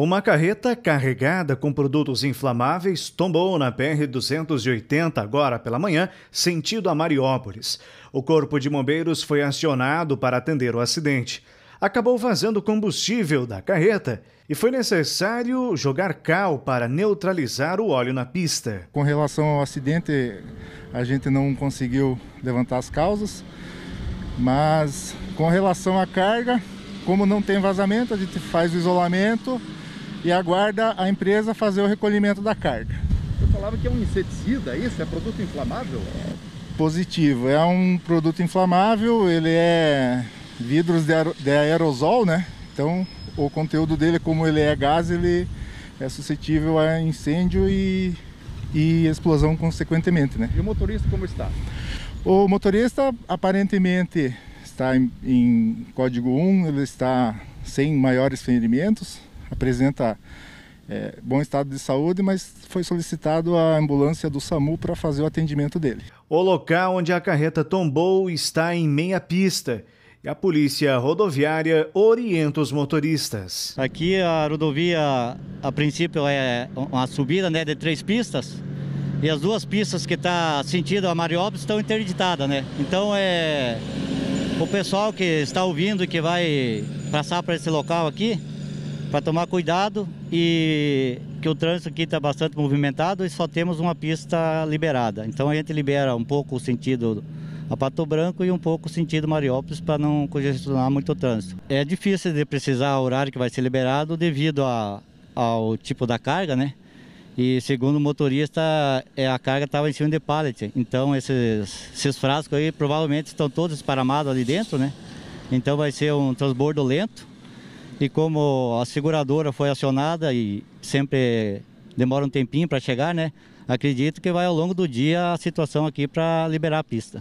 Uma carreta carregada com produtos inflamáveis tombou na PR-280 agora pela manhã, sentido a Mariópolis. O corpo de bombeiros foi acionado para atender o acidente. Acabou vazando combustível da carreta e foi necessário jogar cal para neutralizar o óleo na pista. Com relação ao acidente, a gente não conseguiu levantar as causas, mas com relação à carga, como não tem vazamento, a gente faz o isolamento e aguarda a empresa fazer o recolhimento da carga. Eu falava que é um inseticida, é isso? É produto inflamável? Positivo, é um produto inflamável, ele é vidros de, aerosol, né? Então o conteúdo dele, como ele é gás, ele é suscetível a incêndio e, e explosão consequentemente, né? E o motorista como está? O motorista aparentemente está em, em código 1, ele está sem maiores ferimentos, apresenta é, bom estado de saúde, mas foi solicitado a ambulância do SAMU para fazer o atendimento dele. O local onde a carreta tombou está em meia pista e a polícia rodoviária orienta os motoristas. Aqui a rodovia, a princípio, é uma subida né, de três pistas e as duas pistas que está sentido a Mariópolis estão interditadas, né? Então é o pessoal que está ouvindo e que vai passar para esse local aqui para tomar cuidado e que o trânsito aqui está bastante movimentado e só temos uma pista liberada. Então a gente libera um pouco o sentido a Pato Branco e um pouco o sentido Mariópolis para não congestionar muito o trânsito. É difícil de precisar o horário que vai ser liberado devido a, ao tipo da carga, né? E segundo o motorista, é, a carga estava em cima de pallet. Então esses, esses frascos aí provavelmente estão todos esparamados ali dentro, né? Então vai ser um transbordo lento e como a seguradora foi acionada e sempre demora um tempinho para chegar, né? Acredito que vai ao longo do dia a situação aqui para liberar a pista.